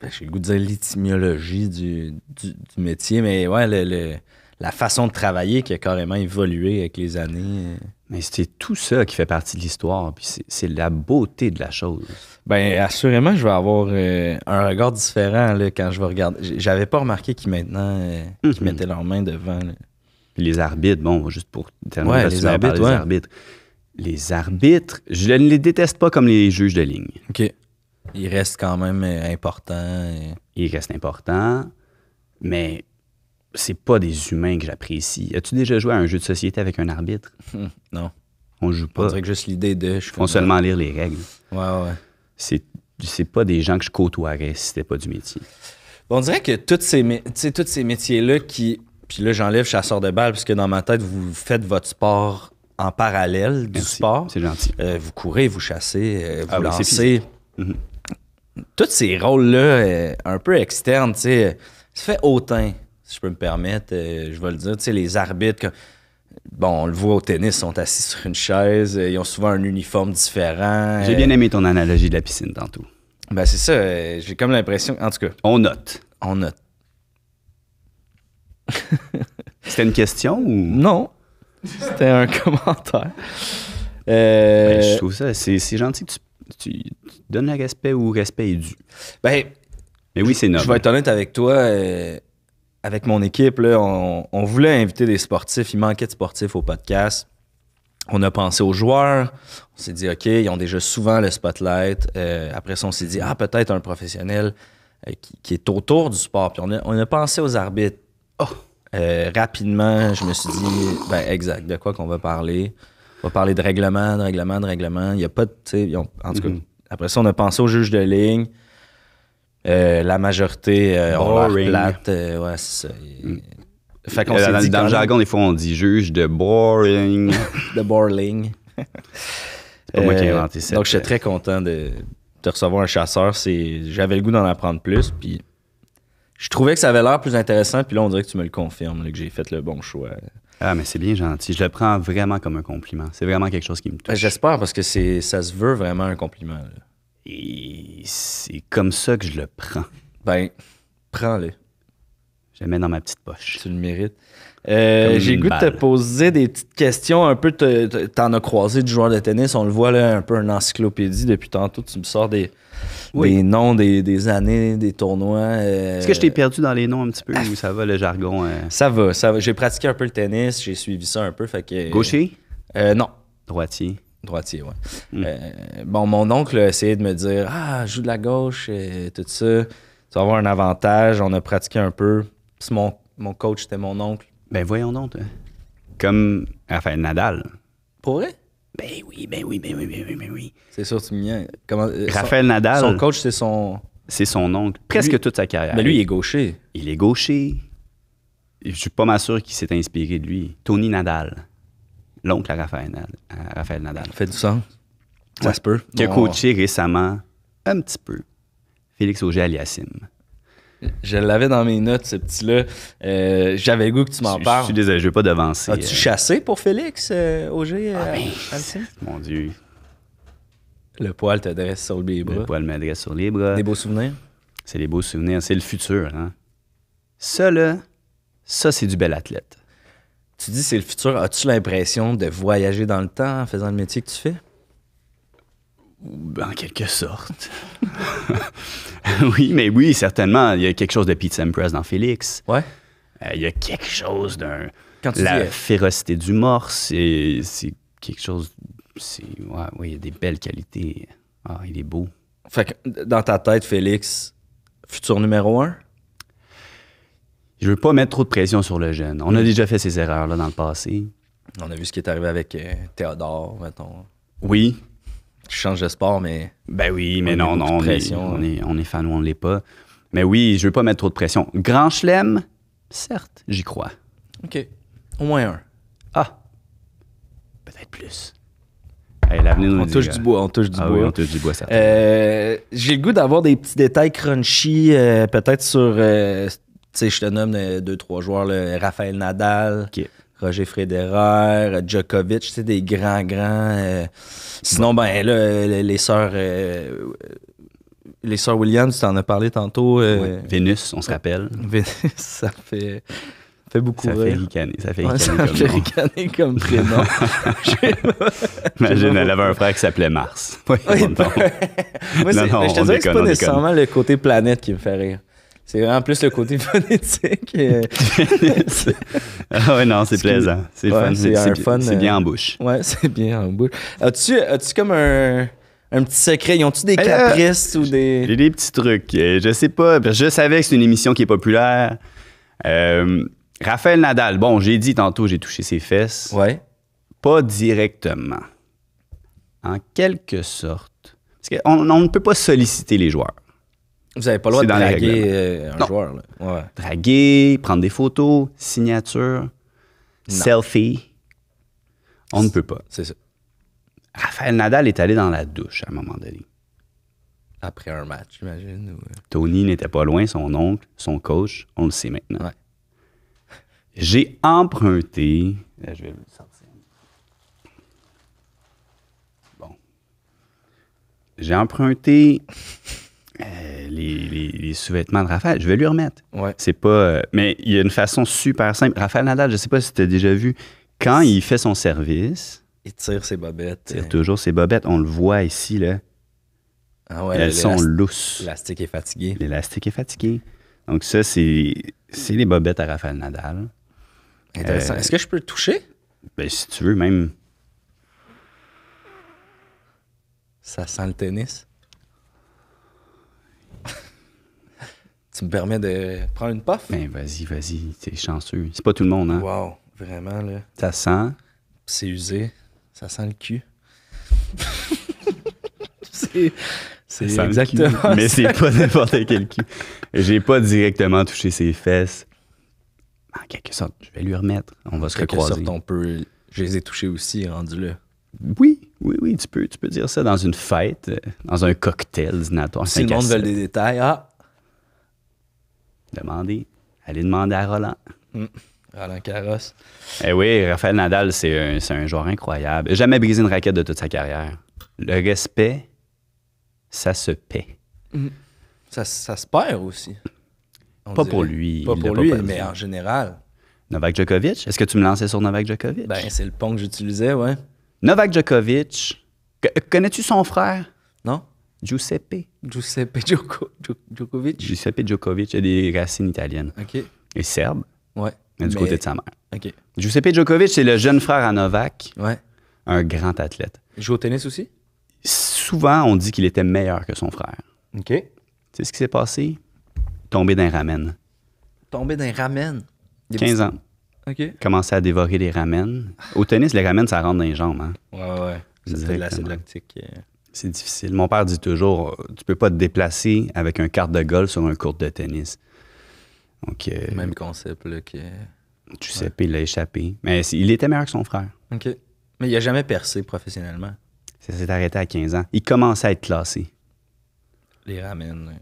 ben, j'ai le dire l'étymologie du, métier, mais ouais, la façon de travailler qui a carrément évolué avec les années c'est tout ça qui fait partie de l'histoire, puis c'est la beauté de la chose. Bien, assurément, je vais avoir euh, un regard différent là, quand je vais regarder. J'avais pas remarqué qu'ils maintenant euh, mm-hmm. mettaient leurs mains devant. les arbitres, bon, juste pour terminer, les, arbitres, les arbitres. je ne les déteste pas comme les juges de ligne. OK. Ils restent quand même euh, importants. Ils restent importants, mais c'est pas des humains que j'apprécie. As-tu déjà joué à un jeu de société avec un arbitre? Hum, non. On joue pas. On dirait que juste l'idée de... Ils font seulement lire les règles. Ouais, ouais. C'est, pas des gens que je côtoierais si c'était pas du métier. on dirait que tous ces, ces métiers-là qui... Puis là, j'enlève chasseur de balles parce que dans ma tête, vous faites votre sport en parallèle du sport. C'est gentil. Euh, vous courez, vous chassez, euh, vous ah lancez. Tous ces rôles-là, euh, un peu externes, tu sais, ça fait autant si je peux me permettre, euh, je vais le dire. Tu sais, les arbitres, bon, on le voit au tennis, sont assis sur une chaise, euh, ils ont souvent un uniforme différent. J'ai bien euh, aimé ton analogie de la piscine tantôt. Ben, c'est ça. J'ai comme l'impression. En tout cas. On note. On note. C'était une question ou. Non. C'était un commentaire. Ben, je trouve ça. C'est gentil que tu donnes le respect où respect est dû. Ben, mais oui, c'est noble. Je vais être honnête avec toi avec mon équipe, on, voulait inviter des sportifs. Il manquait de sportifs au podcast. On a pensé aux joueurs. On s'est dit, OK, ils ont déjà souvent le spotlight. Euh, après ça, on s'est dit, ah, peut-être un professionnel euh, qui, est autour du sport. Puis on a, pensé aux arbitres. Oh! Euh, rapidement, je me suis dit, ben, exact, de quoi qu'on va parler? On va parler de règlement, de règlement, de règlement. Il n'y a pas de. en tout cas, mm-hmm. après ça, on a pensé aux juges de ligne. Euh, la majorité euh, plate. ouais, dans le jargon, des fois, on dit juge de boring. de boring. c'est pas moi qui ai euh, inventé ça. Donc, suis euh, très content de, te recevoir un chasseur. j'avais le goût d'en apprendre plus. Puis, je trouvais que ça avait l'air plus intéressant. Puis là, on dirait que tu me le confirmes, que j'ai fait le bon choix. Ah, mais c'est bien gentil. Je le prends vraiment comme un compliment. C'est vraiment quelque chose qui me touche. J'espère parce que c'est, ça se veut vraiment un compliment. Et c'est comme ça que je le prends. Ben, prends-le. Je le mets dans ma petite poche. Tu le mérites. Euh, j'ai goût de te poser des petites questions. Un peu, t'en as croisé du joueur de tennis. On le voit là, un peu une encyclopédie depuis tantôt. Tu me sors des, des noms, des, années, des tournois. Euh, Est-ce que je t'ai perdu dans les noms un petit peu ou ça va le jargon? Euh? Ça va, ça J'ai pratiqué un peu le tennis. J'ai suivi ça un peu. Fait Gaucher? non. Droitier? Droitier, ouais. Mm. Euh, bon, mon oncle a essayé de me dire Ah, joue de la gauche et tout ça. Tu vas avoir un avantage. On a pratiqué un peu. Puis mon, coach, était mon oncle. Ben voyons donc. Comme Raphaël Nadal. Pour Ben oui, ben oui, ben oui, ben oui, ben oui. C'est sûr, tu me Comment, euh, Raphaël Nadal. Son coach, c'est son. C'est son oncle. Presque toute sa carrière. Mais ben, lui, il est gaucher. Il est gaucher. Je suis pas mal sûr qu'il s'est inspiré de lui. Tony Nadal l'oncle à Raphaël, Nadal. Ça fait du sens. Ça se peut. Qui a coaché récemment, un petit peu, Félix Auger-Aliassime. Je l'avais dans mes notes, ce petit-là. Euh, j'avais le goût que tu m'en parles. Je suis désolé, je ne veux pas devancer. As-tu euh, chassé pour Félix, euh, Auger? Ah, ben, mon Dieu. Le poil te dresse sur les bras. Le poil m'adresse sur les bras. Des beaux souvenirs? C'est des beaux souvenirs, c'est le futur. Hein? Ça, là, ça, c'est du bel athlète tu dis c'est le futur, as-tu l'impression de voyager dans le temps en faisant le métier que tu fais? En quelque sorte. oui, mais oui, certainement. Il y a quelque chose de Pete Sampras dans Félix. Ouais. Euh, il y a quelque chose d'un. La dis, euh, férocité du mort, c'est quelque chose. Ouais, il y a des belles qualités. Ah, il est beau. dans ta tête, Félix, futur numéro un? je veux pas mettre trop de pression sur le jeune. On a mm. déjà fait ces erreurs-là dans le passé. On a vu ce qui est arrivé avec euh, Théodore, mettons. Oui. Tu changes de sport, mais. Ben oui, mais non, non, on est, on, on est fan ou on l'est pas. Mais oui, je veux pas mettre trop de pression. Grand chelem, certes, j'y crois. OK. Au moins un. Ah. Peut-être plus. on, touche du bois, on touche du ah bois, on touche du bois. Euh, j'ai le goût d'avoir des petits détails crunchy, euh, peut-être sur sais, je te nomme deux, trois joueurs, Raphaël Nadal, Roger Federer, Djokovic, des grands, grands. Euh, sinon, ben là, les, sœurs. Euh, les sœurs Williams, tu en as parlé tantôt. Euh, Vénus, on se rappelle. Vénus, ça fait, beaucoup ça rire. ça fait ouais, ricaner, ça fait ricaner comme prénom. Imagine, elle avait un frère qui s'appelait Mars. Oui, non, Moi, je te dis que c'est pas nécessairement le côté planète qui me fait rire. C'est vraiment plus le côté phonétique. ah ouais, non, c'est plaisant. C'est fun. C'est bien euh, en bouche. Ouais, c'est bien en bouche. As-tu comme un petit secret? Ils ont-tu des euh, caprices ou des. J'ai des petits trucs. Euh, je sais pas. Je savais que c'est une émission qui est populaire. Raphaël Nadal, bon, j'ai dit tantôt, j'ai touché ses fesses. Ouais. Pas directement. En quelque sorte. Parce qu'on on ne peut pas solliciter les joueurs. Vous n'avez pas le droit de draguer euh, un joueur. Draguer, prendre des photos, signature, selfie. On ne peut pas. C'est ça. Rafael Nadal est allé dans la douche à un moment donné. Après un match, j'imagine. Euh. Tony n'était pas loin, son oncle, son coach, on le sait maintenant. J'ai emprunté. je vais le sortir. Bon. J'ai emprunté euh, les, sous-vêtements de Raphaël, je vais lui remettre. Ouais. C'est pas. Euh, mais il y a une façon super simple. Raphaël Nadal, je sais pas si tu as déjà vu, quand il fait son service. Il tire ses bobettes. Il tire hein. toujours ses bobettes. On le voit ici, là. Ah Elles sont lousses. L'élastique est fatigué. L'élastique est fatigué. Donc, ça, c'est, c'est les bobettes à Raphaël Nadal. Intéressant. Euh, Est-ce que je peux le toucher? Ben, si tu veux, même. Ça sent le tennis? Tu me permets de prendre une puff? Ben, vas-y, vas-y, t'es chanceux. C'est pas tout le monde, hein? Wow, vraiment, là. Ça sent. C'est usé. Ça sent le cul. c'est. C'est exactement. Mais c'est pas n'importe quel cul. J'ai pas directement touché ses fesses. En quelque sorte, je vais lui remettre. On va se recroiser. Sorte, on peut. Je les ai touchés aussi, rendu là. Oui, oui, oui, tu peux, tu peux dire ça dans une fête, euh, dans un cocktail dînatoire. Si le monde veut des détails, ah, Demandez. Allez demander à Roland. Hum. Roland Carrosse. Eh oui, Raphaël Nadal, c'est un, c'est un joueur incroyable. Jamais brisé une raquette de toute sa carrière. Le respect, ça se paie. Hum. Ça, se perd aussi. pas pour lui. Pas pour lui, mais en général. Novak Djokovic, est-ce que tu me lançais sur Novak Djokovic? Ben, c'est le pont que j'utilisais, ouais. Novak Djokovic, connais-tu son frère? Non. Giuseppe. Giuseppe Djokovic. Giuseppe Djokovic a des racines italiennes. OK. Et serbe. Ouais. Mais du côté de sa mère. OK. Giuseppe Djokovic, c'est le jeune frère à Novak. Ouais. Un grand athlète. Il joue au tennis aussi? Souvent, on dit qu'il était meilleur que son frère. OK. Tu sais ce qui s'est passé? Tombé d'un ramen. Tombé d'un ramen? 15 ans. OK. Commencé à dévorer les ramen. Au tennis, les ramen, ça rentre dans les jambes. Hein? Ouais, ouais. c'est l'acide lactique c'est difficile. Mon père dit toujours, euh, tu peux pas te déplacer avec un quart de golf sur un court de tennis. Euh, Même concept, que. Tu sais, il a échappé. Mais il était meilleur que son frère. OK. Mais il a jamais percé professionnellement. Ça s'est arrêté à 15 ans. Il commençait à être classé. Les ramène, euh,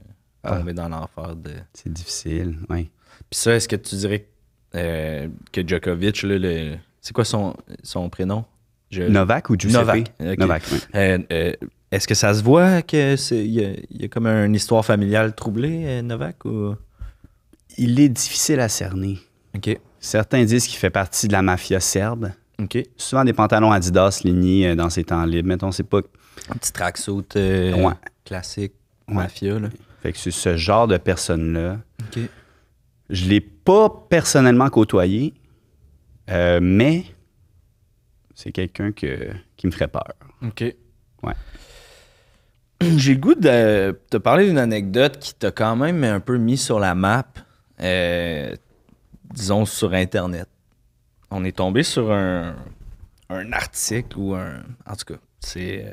ah. dans l'enfer de... C'est difficile, oui. Puis ça, est-ce que tu dirais que Djokovic, le... c'est quoi son, son prénom? Novak ou Giuseppe? Novak. Novak oui. Est-ce que ça se voit qu'il y, y, a comme une histoire familiale troublée, euh, Novak? Ou... Il est difficile à cerner. OK. Certains disent qu'il fait partie de la mafia serbe. OK. Souvent des pantalons Adidas lignés euh, dans ses temps libres. Mettons, c'est pas. Un petit tracksuit euh, classique, mafia. Là. Fait que c'est ce genre de personne-là. OK. Je l'ai pas personnellement côtoyé, mais c'est quelqu'un que, qui me ferait peur. OK. Ouais. J'ai le goût de te parler d'une anecdote qui t'a quand même un peu mis sur la map, euh, disons sur Internet. On est tombé sur un, article ou un. En tout cas, c'est.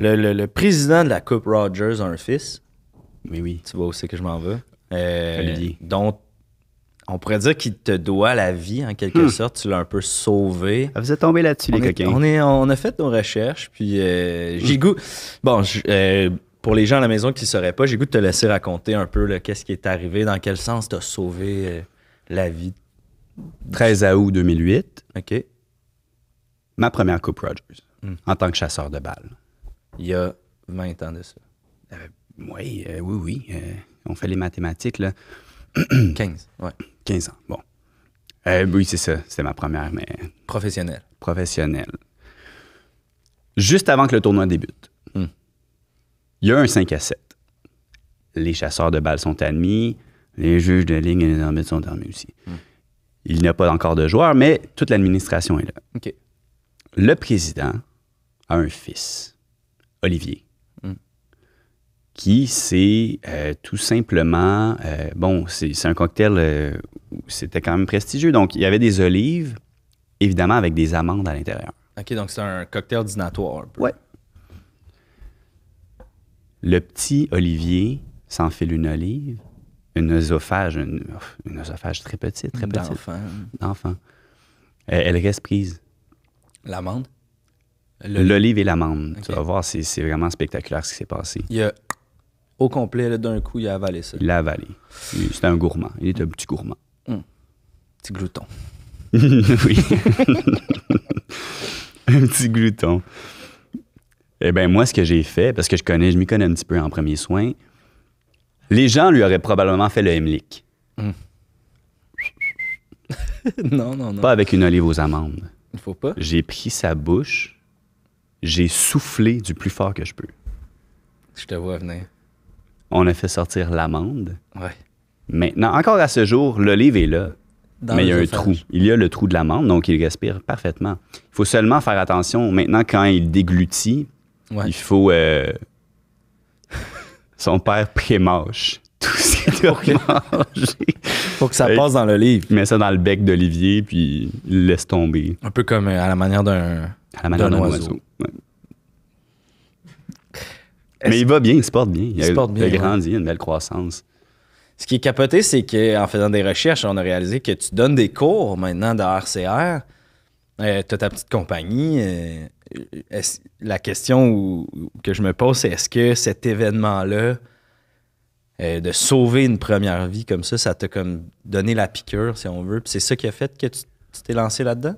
Euh, le, président de la Coupe Rogers a un fils. Oui, oui. Tu vois où que je m'en veux. Euh, dont on pourrait dire qu'il te doit la vie en quelque hmm. sorte. Tu l'as un peu sauvé. Ah, vous êtes tombé là-dessus, les coquins. On, a fait nos recherches, puis euh, hmm. j'ai goût. Bon, euh, pour les gens à la maison qui ne sauraient pas, j'ai goût de te laisser raconter un peu qu'est-ce qui est arrivé, dans quel sens tu as sauvé euh, la vie. 13 août 2008. OK. Ma première Coupe Rogers hmm. en tant que chasseur de balles. Il y a 20 ans de ça. oui, oui, oui. on fait les mathématiques, là. 15, ouais. 15 ans, bon. Euh, oui, c'est ça. C'était ma première, mais. Professionnelle. Professionnelle. Juste avant que le tournoi débute, hmm. il y a un 5 à 7. Les chasseurs de balles sont admis, les juges de ligne et les arbitres sont admis aussi. Hmm. Il n'y a pas encore de joueurs, mais toute l'administration est là. OK. Le président a un fils, Olivier, qui c'est euh, tout simplement, euh, bon, c'est un cocktail, euh, c'était quand même prestigieux. Donc, il y avait des olives, évidemment, avec des amandes à l'intérieur. OK, donc c'est un cocktail dinatoire. Oui. Le petit Olivier s'enfile une olive, une oesophage, une, très petite, très petite. D'enfant. elle reste prise. L'amande? L'olive et l'amande. Tu vas voir, c'est vraiment spectaculaire ce qui s'est passé. Il y a au complet, d'un coup, il a avalé ça. Il l'a avalé. C'était un gourmand. Il est un petit gourmand. un hum. Petit glouton. oui. un petit glouton. Eh bien, moi, ce que j'ai fait, parce que je connais, je m'y connais un petit peu en premier soin, les gens lui auraient probablement fait le Hemlick. Hum. non, non, non. Pas avec une olive aux amandes. Il faut pas. J'ai pris sa bouche, j'ai soufflé du plus fort que je peux. Je te vois venir on a fait sortir l'amande. Ouais. Maintenant, encore à ce jour, l'olive est là. mais il y a un trou. Il y a le trou de l'amande, donc il respire parfaitement. Il faut seulement faire attention. Maintenant, quand il déglutit, il faut. Euh, son père prémâche tout ce qu'il doit manger. faut que ça passe dans l'olive. livre. Il met ça dans le bec d'Olivier, puis il laisse tomber. Un peu comme euh, à la manière d'un. À la manière d'un oiseau. Mais il va bien, il se porte bien. Il, se Il a grandi, une belle croissance. Ce qui est capoté, c'est qu'en faisant des recherches, on a réalisé que tu donnes des cours maintenant de RCR. Euh, tu as ta petite compagnie. Euh, la question que je me pose, c'est est-ce que cet événement-là, euh, de sauver une première vie comme ça, ça t'a comme donné la piqûre, si on veut. c'est ça qui a fait que tu t'es lancé là-dedans?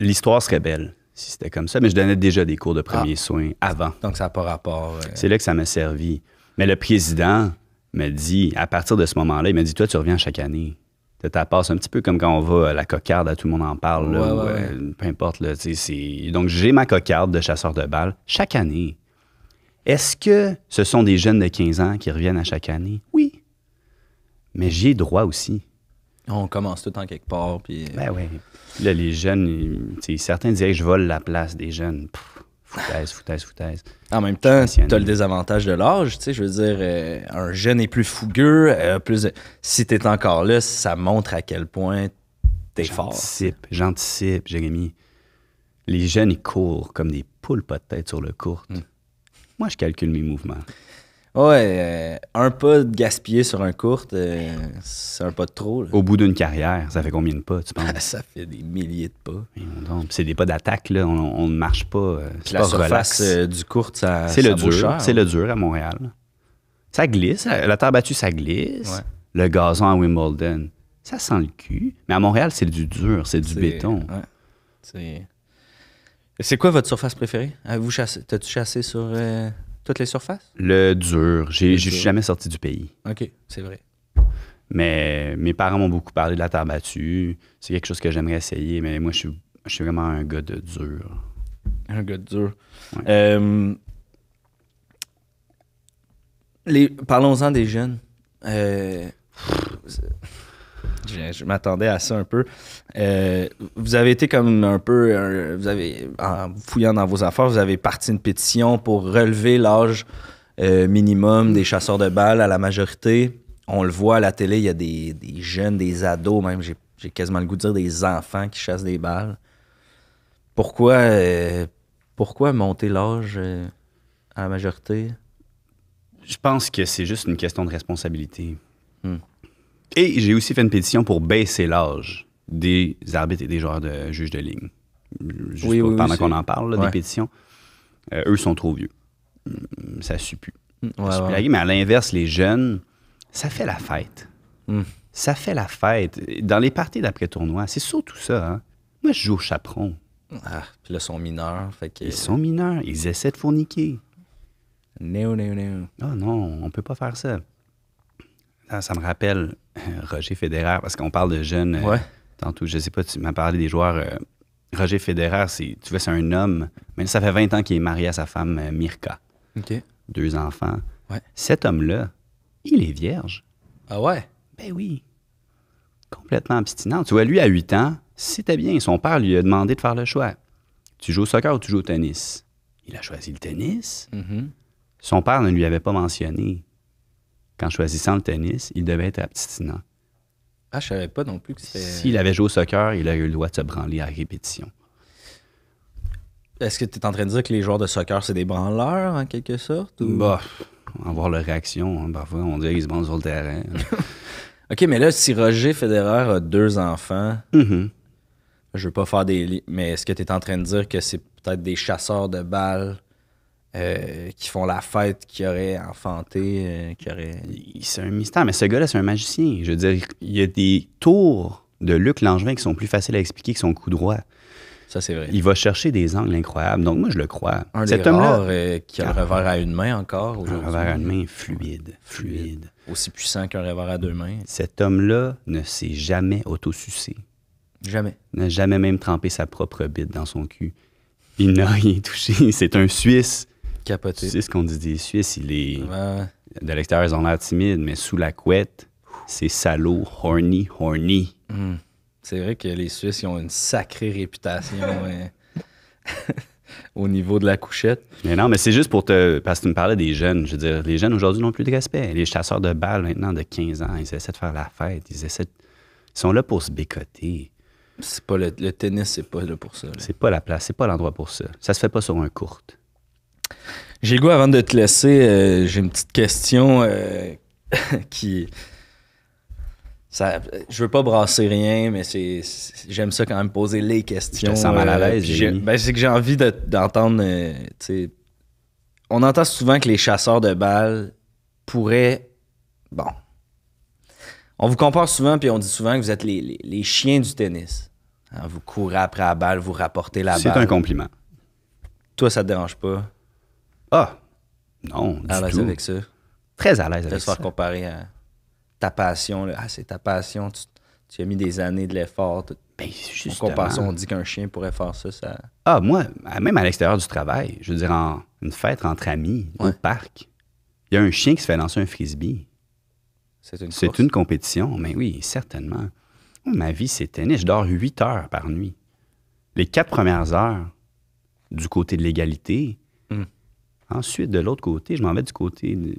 L'histoire serait belle si c'était comme ça. Mais je donnais déjà des cours de ah. premiers soins avant. Donc, ça n'a pas rapport. Euh. C'est là que ça m'a servi. Mais le président me dit, à partir de ce moment-là, il m'a dit Toi, tu reviens chaque année. Tu passe un petit peu comme quand on va à la cocarde, à tout le monde en parle, euh, peu importe. Donc, j'ai ma cocarde de chasseur de balles chaque année. Est-ce que ce sont des jeunes de 15 ans qui reviennent à chaque année? Oui. Mais j'y ai droit aussi. On commence tout en quelque part. Puis... Euh, ben oui. Là, les jeunes, certains disaient je vole la place des jeunes. foutaise, foutaise, foutaise. En même temps, tu as le désavantage de l'âge. Je veux dire, euh, un jeune est plus fougueux. Euh, plus... Si tu es encore là, ça montre à quel point tu es fort. J'anticipe, j'anticipe, Jérémy. Les jeunes, ils courent comme des poules pas de tête sur le court. Hmm. Moi, je calcule mes mouvements. Ouais, euh, un pas de gaspillé sur un court, euh, c'est un pas de trop. Au bout d'une carrière, ça fait combien de pas, tu penses? ça fait des milliers de pas. C'est des pas d'attaque, là. On ne marche pas. Euh, la surface du court, ça. C'est le dur. C'est le hein. dur à Montréal. Ça glisse. La terre battue, ça glisse. Le gazon à Wimbledon, ça sent le cul. Mais à Montréal, c'est du dur, c'est du béton. C'est quoi votre surface préférée? vous T'as-tu chassé sur. Toutes les surfaces? Le dur. Je suis jamais sorti du pays. OK, c'est vrai. Mais mes parents m'ont beaucoup parlé de la terre battue. C'est quelque chose que j'aimerais essayer, mais moi, je suis, je suis, vraiment un gars de dur. Un gars de dur. Euh, les, parlons-en des jeunes. Euh, je, m'attendais à ça un peu. Euh, vous avez été comme un peu, euh, vous avez, en fouillant dans vos affaires, vous avez parti une pétition pour relever l'âge euh, minimum des chasseurs de balles à la majorité. On le voit à la télé, il y a des, jeunes, des ados, même, j'ai quasiment le goût de dire des enfants qui chassent des balles. Pourquoi, pourquoi monter l'âge à la majorité? Je pense que c'est juste une question de responsabilité. Hmm. Et j'ai aussi fait une pétition pour baisser l'âge des arbitres et des joueurs de juges de ligne. Juste pendant qu'on en parle, des pétitions. Euh, eux sont trop vieux. Hmm, ça suppu. Hmm, Mais à l'inverse, les jeunes, ça fait la fête. Hmm. Ça fait la fête. Dans les parties d'après-tournoi, c'est surtout ça. Hein. Moi, je joue au chaperon. Ah, puis là, ils sont mineurs. Ils sont mineurs. Ils essaient de fourniquer. Néo, néo, néo. Ah non, on peut pas faire ça, ça me rappelle Roger Federer, parce qu'on parle de jeunes euh, tantôt, je sais pas, tu m'as parlé des joueurs. Euh, Roger Federer, tu vois, c'est un homme, mais ça fait 20 ans qu'il est marié à sa femme euh, Mirka. Deux enfants. Cet homme-là, il est vierge. Ah ouais? Ben oui. Complètement abstinent Tu vois, lui, à 8 ans, c'était bien. Son père lui a demandé de faire le choix. Tu joues au soccer ou tu joues au tennis? Il a choisi le tennis. Mm-hmm. Son père ne lui avait pas mentionné. Quand choisissant le tennis, il devait être abstinent. Ah, je savais pas non plus que c'était. S'il avait joué au soccer, il aurait eu le droit de se branler à répétition. Est-ce que tu es en train de dire que les joueurs de soccer, c'est des branleurs, en quelque sorte? Ou... Bah, on va voir leur réaction. Hein. Parfois, on dirait qu'ils se branlent sur le terrain. OK, mais là, si Roger Federer a deux enfants, je mm-hmm. ne je veux pas faire des... Mais est-ce que tu es en train de dire que c'est peut-être des chasseurs de balles euh, qui font la fête, qui auraient enfanté, euh, qui auraient. C'est un mystère, mais ce gars-là, c'est un magicien. Je veux dire, il y a des tours de Luc Langevin qui sont plus faciles à expliquer que son coup droit. Ça, c'est vrai. Il va chercher des angles incroyables. Donc, moi, je le crois. Un Cet homme-là. Euh, qui a un revers à une main encore. Aujourd'hui. Un revers à une main fluide, fluide. Aussi puissant qu'un revers à deux mains. Cet homme-là ne s'est jamais autosucé. Jamais. N'a jamais même trempé sa propre bite dans son cul. Il n'a rien touché. C'est un Suisse c'est ce qu'on dit des Suisses. Il est... De l'extérieur, ils ont l'air timides, mais sous la couette, c'est salaud, horny, horny. Hmm. C'est vrai que les Suisses, ont une sacrée réputation hein, au niveau de la couchette. Mais non, mais c'est juste pour te. Parce que tu me parlais des jeunes. Je veux dire, les jeunes aujourd'hui n'ont plus de respect. Les chasseurs de balles maintenant de 15 ans, ils essaient de faire la fête. Ils essaient Ils sont là pour se bécoter. C'est pas le, tennis, c'est pas là pour ça. C'est pas la place, c'est pas l'endroit pour ça. Ça se fait pas sur un court. J'ai le goût, avant de te laisser, euh, j'ai une petite question euh, qui. Ça, je veux pas brasser rien, mais c'est, j'aime ça quand même poser les questions. Je mal à euh, l'aise. ben c'est que j'ai envie d'entendre. on entend souvent que les chasseurs de balles pourraient. Bon. On vous compare souvent, puis on dit souvent que vous êtes les, chiens du tennis. Hein, vous courez après la balle, vous rapportez la balle. C'est un compliment. Toi, ça te dérange pas? Ah, non. à l'aise avec ça. Très à l'aise avec ça. De se faire comparer à ta passion. Ah, c'est ta passion. Tu, as mis des années de l'effort. Ben, on dit qu'un chien pourrait faire ça, ça. Ah, moi, même à l'extérieur du travail, je veux dire, en, une fête entre amis, dans au parc, il y a un chien qui se fait lancer un frisbee. C'est une, c'est une compétition, mais oui, certainement. ma vie, c'est Je dors 8 heures par nuit. Les quatre premières heures, du côté de l'égalité, Ensuite, de l'autre côté, je m'en vais du côté. De...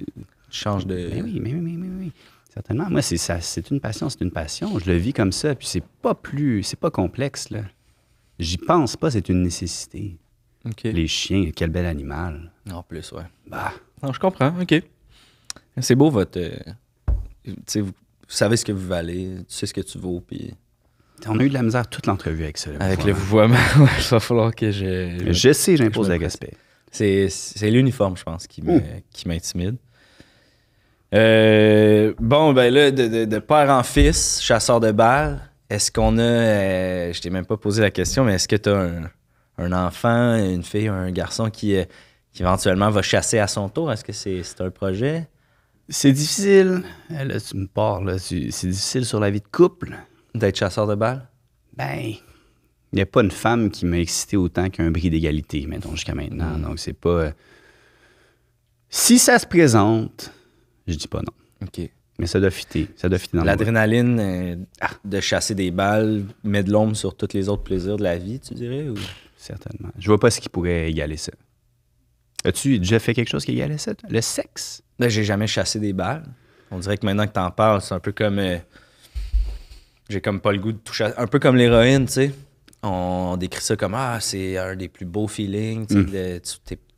Change de. Mais ben oui, ben oui, ben oui, oui. Certainement. Moi, c'est, une passion, c'est une passion. Je le vis comme ça, puis c'est pas plus. C'est pas complexe, là. J'y pense pas, c'est une nécessité. OK. Les chiens, quel bel animal. En plus, ouais. Bah. Non, je comprends, OK. C'est beau votre. Euh, tu vous, vous, savez ce que vous valez, tu sais ce que tu vaux, puis. On a eu de la misère toute l'entrevue avec ça. Avec le vouvoiement, il va falloir que je. Je sais, j'impose la respect. C'est, c'est l'uniforme, je pense, qui, m'intimide. Euh, bon, ben là, de, de, père en fils, chasseur de balles, est-ce qu'on a. Euh, je t'ai même pas posé la question, mais est-ce que tu as un, enfant, une fille, un garçon qui, euh, qui, éventuellement va chasser à son tour? Est-ce que c'est, c'est un projet? C'est difficile. Là, tu me parles. c'est difficile sur la vie de couple. D'être chasseur de balles? Ben, il n'y a pas une femme qui m'a excité autant qu'un bris d'égalité, mettons, jusqu'à maintenant. Mm. Donc, c'est pas. Euh, si ça se présente, je dis pas non. OK. Mais ça doit fitter. Ça doit fitter dans L'adrénaline euh, ah. de chasser des balles met de l'ombre sur tous les autres plaisirs de la vie, tu dirais? Certainement. Je vois pas ce qui pourrait égaler ça. As-tu déjà fait quelque chose qui égalait ça? Le sexe? Ben, j'ai jamais chassé des balles. On dirait que maintenant que t'en parles, c'est un peu comme. Euh, j'ai comme pas le goût de toucher. Un peu comme l'héroïne, tu sais on décrit ça comme Ah, c'est un des plus beaux feelings. Mm.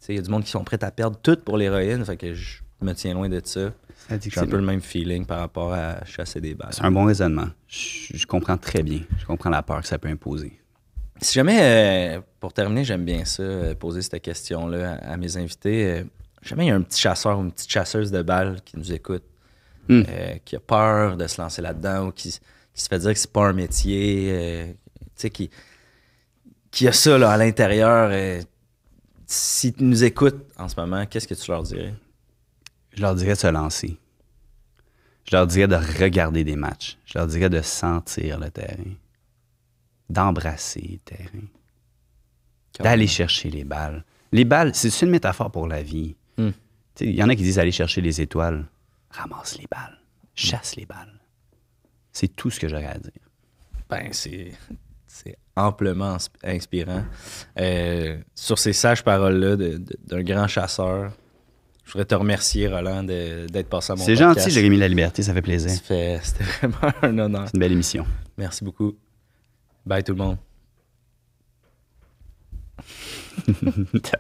Il y a du monde qui sont prêts à perdre tout pour l'héroïne. Fait que je me tiens loin de ça. C'est un peu le même feeling par rapport à chasser des balles. C'est un bon raisonnement. Je, comprends très bien. Je comprends la peur que ça peut imposer. Si jamais, euh, pour terminer, j'aime bien ça, euh, poser cette question-là à, mes invités. Euh, jamais il y a un petit chasseur ou une petite chasseuse de balles qui nous écoute, hmm. qui a peur de se lancer là-dedans ou qui, se fait dire que c'est pas un métier, tu sais, qui, qui a ça là, à l'intérieur, si tu nous écoutes en ce moment, qu'est-ce que tu leur dirais? Je leur dirais de se lancer. Je leur dirais de regarder des matchs. Je leur dirais de sentir le terrain, d'embrasser le terrain, d'aller chercher les balles. Les balles, c'est une métaphore pour la vie. Hmm. Il y en a qui disent aller chercher les étoiles. Ramasse les balles. Chasse les balles. C'est tout ce que j'aurais à dire. Ben, c'est amplement inspirant. Euh, sur ces sages paroles-là d'un grand chasseur, je voudrais te remercier, Roland, d'être passé à mon C'est gentil, Jérémy La Liberté, ça fait plaisir. C'était vraiment un honneur. C'est une belle émission. Merci beaucoup. Bye tout le monde.